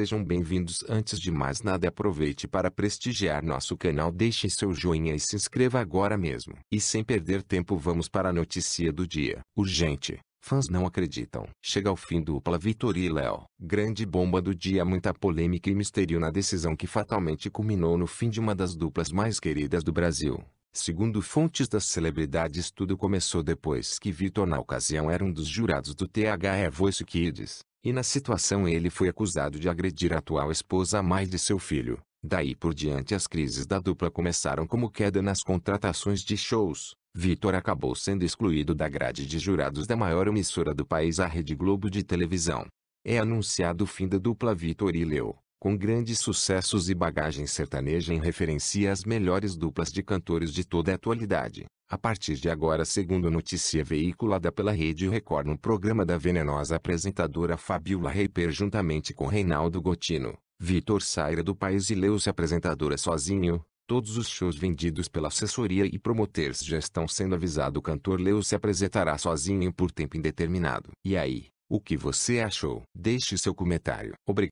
sejam bem-vindos. Antes de mais nada, aproveite para prestigiar nosso canal, deixe seu joinha e se inscreva agora mesmo. E sem perder tempo, vamos para a notícia do dia. Urgente. Fãs não acreditam. Chega ao fim dupla Vitor e Léo. Grande bomba do dia, muita polêmica e mistério na decisão que fatalmente culminou no fim de uma das duplas mais queridas do Brasil. Segundo fontes das celebridades, tudo começou depois que Vitor, na ocasião, era um dos jurados do THE Voice Kids, e na situação ele foi acusado de agredir a atual esposa a mais de seu filho. Daí por diante as crises da dupla começaram como queda nas contratações de shows. Vitor acabou sendo excluído da grade de jurados da maior emissora do país a Rede Globo de televisão. É anunciado o fim da dupla Vitor e Leo com grandes sucessos e bagagem sertaneja em referência às melhores duplas de cantores de toda a atualidade. A partir de agora, segundo notícia veiculada pela Rede Record no programa da venenosa apresentadora Fabiola Reiper juntamente com Reinaldo Gotino, Vitor Saira do País e Leus apresentadora sozinho, todos os shows vendidos pela assessoria e promoters já estão sendo avisado o cantor se apresentará sozinho por tempo indeterminado. E aí, o que você achou? Deixe seu comentário. Obrigado.